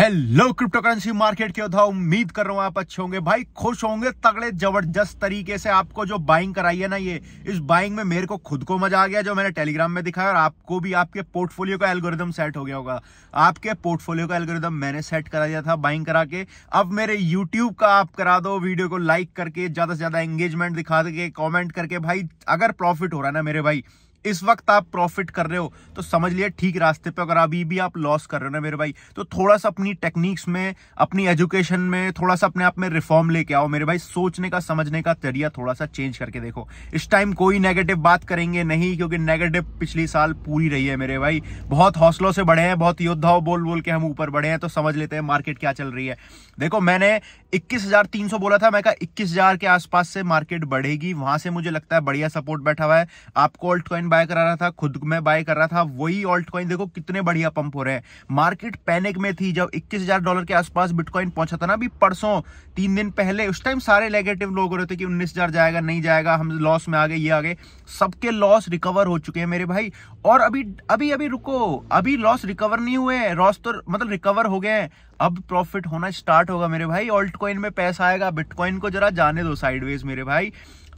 hello crypto currency market के उधार उम्मीद कर रहा हूं आप अच्छे होंगे भाई खुश होंगे तगड़े जबरदस्त तरीके से आपको जो बाइंग कराई है ना ये इस बाइंग में मेरे को खुद को मजा आ गया जो मैंने टेलीग्राम में दिखाया और आपको भी आपके पोर्टफोलियो का एल्गोरिदम सेट हो गया होगा आपके पोर्टफोलियो का एल्गोरिदम मैंने सेट करा दिया था बाइंग करा के अब मेरे यूट्यूब का आप करा दो वीडियो को लाइक करके ज्यादा से ज्यादा एंगेजमेंट दिखा दे कॉमेंट करके भाई अगर प्रॉफिट हो रहा है ना मेरे भाई इस वक्त आप प्रॉफिट कर रहे हो तो समझ लिया ठीक रास्ते पे अगर अभी भी आप लॉस कर रहे हो ना मेरे भाई तो थोड़ा सा अपनी टेक्निक्स में अपनी एजुकेशन में थोड़ा सा अपने आप में रिफॉर्म लेके आओ मेरे भाई सोचने का समझने का तरिया थोड़ा सा चेंज करके देखो इस टाइम कोई नेगेटिव बात करेंगे नहीं क्योंकि नेगेटिव पिछले साल पूरी रही है मेरे भाई बहुत हौसलों से बढ़े हैं बहुत योद्धाओं बोल बोल के हम ऊपर बढ़े हैं तो समझ लेते हैं मार्केट क्या चल रही है देखो मैंने इक्कीस बोला था मैं कहा इक्कीस के आसपास से मार्केट बढ़ेगी वहां से मुझे लगता है बढ़िया सपोर्ट बैठा हुआ है आपको ऑल्ट बाय करा रहा था खुद में बाय कर रहा था वही ऑल्ट कॉइन देखो कितने बढ़िया पंप हो रहे हैं मार्केट पैनिक में थी जब इक्कीस डॉलर के आसपास बिटकॉइन पहुंचा था ना अभी परसों तीन दिन पहले उस टाइम सारे नेगेटिव लोग हो रहे थे कि उन्नीस जाएगा नहीं जाएगा हम लॉस में आ गए ये आ गए सबके लॉस रिकवर हो चुके हैं मेरे भाई और अभी अभी अभी रुको अभी लॉस रिकवर नहीं हुए लॉस तो मतलब रिकवर हो गए हैं अब प्रॉफिट होना स्टार्ट होगा मेरे भाई ऑल्ट कॉइन में पैसा आएगा बिटकॉइन को जरा जाने दो साइडवेज मेरे भाई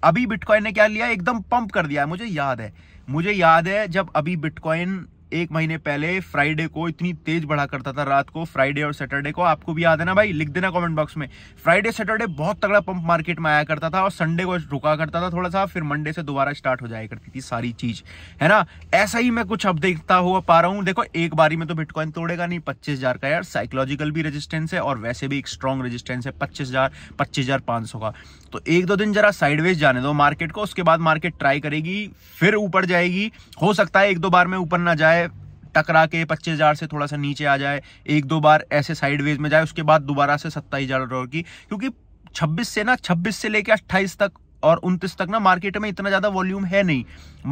अभी बिटकॉइन ने क्या लिया एकदम पंप कर दिया है मुझे याद है मुझे याद है जब अभी बिटकॉइन एक महीने पहले फ्राइडे को इतनी तेज बढ़ा करता था रात को फ्राइडे और सैटरडे को आपको भी याद है ना भाई लिख देना कॉमेंट बॉक्स में फ्राइडे सैटरडे बहुत तगड़ा पंप मार्केट में आया करता था और संडे को रुका करता था थोड़ा सा फिर मंडे से दोबारा स्टार्ट हो जाया करती थी सारी चीज है ना ऐसा ही मैं कुछ अब देखता हुआ पा रहा हूँ देखो एक बारी में तो बिटकॉइन तोड़ेगा नहीं पच्चीस हजार का यार साइकोलॉजिकल भी रजिस्टेंस है और वैसे भी एक स्ट्रॉन्ग रजिस्टेंस है पच्चीस हजार पच्चीस पांच सौ का तो एक दो दिन जरा साइडवेज जाने दो मार्केट को उसके बाद मार्केट ट्राई करेगी फिर ऊपर जाएगी हो सकता है एक दो बार में ऊपर ना जाए टकरा के पच्चीस हज़ार से थोड़ा सा नीचे आ जाए एक दो बार ऐसे साइडवेज में जाए उसके बाद दोबारा से सत्ताईस हज़ार डॉलर की क्योंकि छब्बीस से ना छब्बीस से लेकर अट्ठाईस तक और उनतीस तक ना मार्केट में इतना ज़्यादा वॉल्यूम है नहीं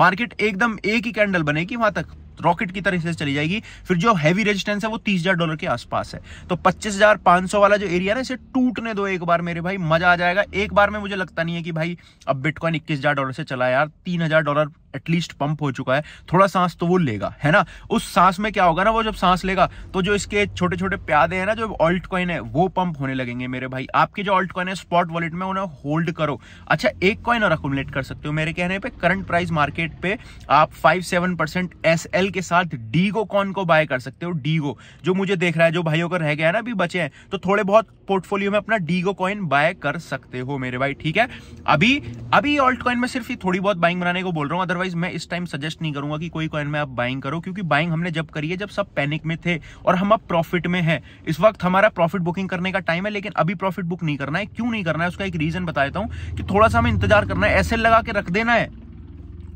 मार्केट एकदम एक ही कैंडल बनेगी वहां तक रॉकेट की तरह से चली जाएगी फिर जो हैवी रेजिस्टेंस है वो तीस हजार डॉलर के आसपास है तो पच्चीस हजार पांच सौ वाला जो एरिया ना इसे टूटने दो एक बार मेरे भाई मजा आ जाएगा एक बार में मुझे लगता नहीं है कि भाई अब बिटकॉइन इक्कीस हजार डॉलर से चला यार तीन हजार डॉलर एटलीस्ट पंप हो चुका है थोड़ा सांस तो वो लेगा है ना उस सांस में क्या होगा ना वो जब सांस लेगा तो जो इसके छोटे छोटे प्यादे हैं ना जो ऑल्ट कॉइन है वो पंप होने लगेंगे मेरे भाई आपके जो ऑल्ट कॉइन है स्पॉट वॉलेट में उन्हें होल्ड करो अच्छा एक कॉइन और अकोमलेट कर सकते हो मेरे कहने पर करंट प्राइस मार्केट पे आप five seven percent S L के साथ डीगो कॉन को बाय कर सकते हो डीगो जो मुझे देख रहा है जो भाइयों का रह गया ना अभी बचे हैं तो थोड़े बहुत पोर्टफोलियो में अपना डीगो कॉइन बाय कर सकते हो मेरे भाई ठीक है अभी अभी ऑल्ट कॉइन में सिर्फ थोड़ी बहुत बाइंग बनाने को बोल रहा हूँ अदरवाइज मैं इस टाइम सजेस्ट नहीं करूंगा कि कोई कॉइन में आप बाइंग करो क्योंकि बाइंग हमने जब करी है जब सब पैनिक में थे और हम अब प्रॉफिट में हैं इस वक्त हमारा प्रॉफिट बुकिंग करने का टाइम है लेकिन अभी प्रॉफिट बुक नहीं करना है क्यों नहीं करना है उसका एक रीजन बता देता हूँ कि थोड़ा सा हमें इंतजार करना है एस लगा के रख देना है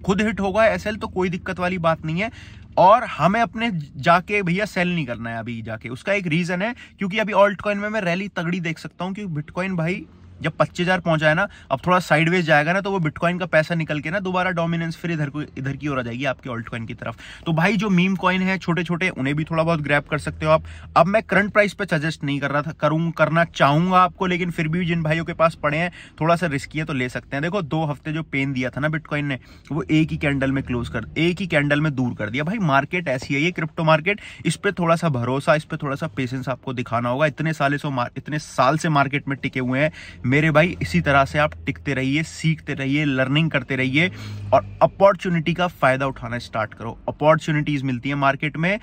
खुद हिट होगा एस तो कोई दिक्कत वाली बात नहीं है और हमें अपने जाके भैया सेल नहीं करना है अभी जाके उसका एक रीजन है क्योंकि अभी ऑल्ट कॉइन में मैं रैली तगड़ी देख सकता हूं क्योंकि बिटकॉइन भाई जब पच्चीस हज़ार पहुंचा है ना अब थोड़ा साइडवेज जाएगा ना तो वो बिटकॉइन का पैसा निकल के ना दोबारा डोमिनेंस फिर इधर को इधर की ओर आ जाएगी आपके ऑल्ट कॉइन की तरफ तो भाई जो मीम कॉइन है छोटे छोटे उन्हें भी थोड़ा बहुत ग्रैप कर सकते हो आप अब मैं करंट प्राइस पर सजेस्ट नहीं कर रहा था करूँ करना चाहूंगा आपको लेकिन फिर भी जिन भाइयों के पास पड़े हैं थोड़ा सा रिस्की है तो ले सकते हैं देखो दो हफ्ते जो पेन दिया था ना बिटकॉइन ने वो एक ही कैंडल में क्लोज कर एक ही कैंडल में दूर कर दिया भाई मार्केट ऐसी है ये क्रिप्टो मार्केट इस पर थोड़ा सा भरोसा इस पर थोड़ा सा पेशेंस आपको दिखाना होगा इतने साल से इतने साल से मार्केट में टिके हुए हैं मेरे भाई इसी तरह से आप टिकते रहिए सीखते रहिए लर्निंग करते रहिए और अपॉर्चुनिटी का फ़ायदा उठाना स्टार्ट करो अपॉर्चुनिटीज़ मिलती है मार्केट में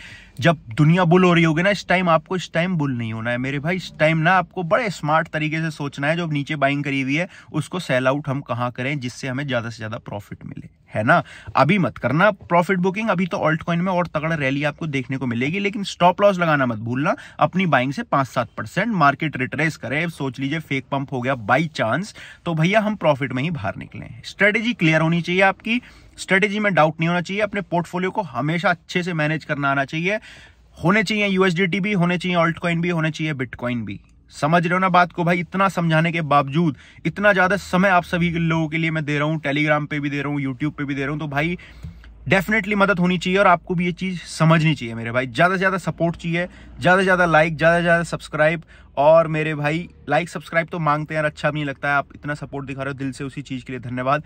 जब दुनिया बुल हो रही होगी ना इस टाइम आपको इस टाइम बुल नहीं होना है मेरे भाई इस टाइम ना आपको बड़े स्मार्ट तरीके से सोचना है जो नीचे बाइंग करी हुई है उसको सेल आउट हम कहाँ करें जिससे हमें ज़्यादा से ज़्यादा प्रॉफिट मिले है ना अभी मत करना प्रॉफिट बुकिंग अभी तो ऑल्ट कॉइन में और तगड़ा रैली आपको देखने को मिलेगी लेकिन स्टॉप लॉस लगाना मत भूलना अपनी बाइंग से पांच सात परसेंट मार्केट रिट्रेस करे सोच लीजिए फेक पंप हो गया बाई चांस तो भैया हम प्रॉफिट में ही बाहर निकले स्ट्रेटेजी क्लियर होनी चाहिए आपकी स्ट्रेटेजी में डाउट नहीं होना चाहिए अपने पोर्टफोलियो को हमेशा अच्छे से मैनेज करना आना चाहिए होने चाहिए यूएसडीटी भी होने चाहिए ऑल्ट कॉइन भी होने चाहिए बिटकॉइन भी समझ रहे हो ना बात को भाई इतना समझाने के बावजूद इतना ज़्यादा समय आप सभी लोगों के लिए मैं दे रहा हूँ टेलीग्राम पे भी दे रहा हूँ यूट्यूब पे भी दे रहा हूँ तो भाई डेफिनेटली मदद होनी चाहिए और आपको भी ये चीज़ समझनी चाहिए मेरे भाई ज़्यादा से ज़्यादा सपोर्ट चाहिए ज़्यादा से ज़्यादा लाइक ज़्यादा से ज़्यादा सब्सक्राइब और मेरे भाई लाइक सब्सक्राइब तो मांगते हैं अच्छा भी नहीं लगता है आप इतना सपोर्ट दिखा रहे हो दिल से उसी चीज़ के लिए धन्यवाद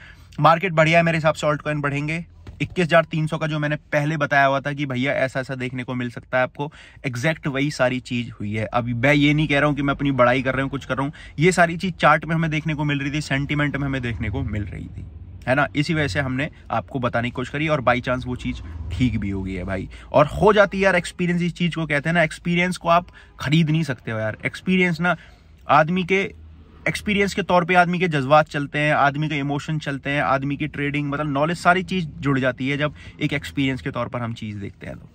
मार्केट बढ़िया है मेरे हिसाब से ऑल्ट कॉइन बढ़ेंगे इक्कीस हजार तीन सौ का जो मैंने पहले बताया हुआ था कि भैया ऐसा ऐसा देखने को मिल सकता है आपको एग्जैक्ट वही सारी चीज हुई है अभी मैं ये नहीं कह रहा हूँ कि मैं अपनी बड़ाई कर रहा हूँ कुछ कर रहा हूँ ये सारी चीज चार्ट में हमें देखने को मिल रही थी सेंटिमेंट में हमें देखने को मिल रही थी है ना इसी वजह से हमने आपको बताने की कोशिश करी और बाई चांस वो चीज़ ठीक भी हो गई है भाई और हो जाती है यार एक्सपीरियंस इस चीज़ को कहते हैं ना एक्सपीरियंस को आप खरीद नहीं सकते हो यार एक्सपीरियंस ना आदमी के एक्सपीरियंस के तौर पे आदमी के जज्बात चलते हैं आदमी के इमोशन चलते हैं आदमी की ट्रेडिंग मतलब नॉलेज सारी चीज़ जुड़ जाती है जब एक एक्सपीरियंस के तौर पर हम चीज़ देखते हैं तो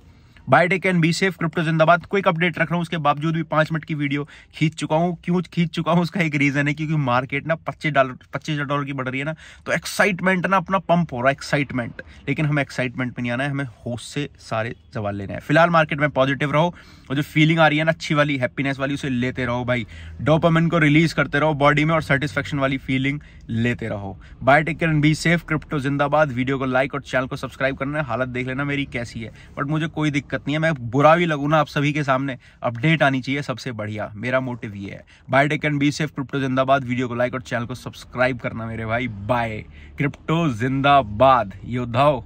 buy the can be safe crypto जिंदाबाद क्विक अपडेट रख रहा हूँ उसके बावजूद भी पांच मिनट की वीडियो खींच चुका हूँ क्यों खींच चुका हूँ उसका एक रीज़न है क्योंकि मार्केट ना पच्चीस डॉलर पच्चीस डॉलर की बढ़ रही है ना तो एक्साइटमेंट ना अपना पंप हो रहा है एक्साइटमेंट लेकिन हमें एक्साइटमेंट में नहीं आना है हमें होश से सारे सवाल लेने हैं फिलहाल मार्केट में पॉजिटिव रहो और जो फीलिंग आ रही है ना अच्छी वाली हैप्पीनेस वाली उसे लेते रहो भाई डोपमिन को रिलीज करते रहो बॉडी में और सेटिस्फेक्शन वाली फीलिंग लेते रहो biotech can be safe crypto जिंदाबाद वीडियो को लाइक और चैनल को सब्सक्राइब करना हालत देख लेना मेरी कैसी है बट मुझे कोई दिक्कत दिक्कत नहीं है मैं बुरा भी लगू ना आप सभी के सामने अपडेट आनी चाहिए सबसे बढ़िया मेरा मोटिव ये है buy take and be safe crypto जिंदाबाद वीडियो को लाइक और चैनल को सब्सक्राइब करना मेरे भाई बाय क्रिप्टो जिंदाबाद योद्धाओ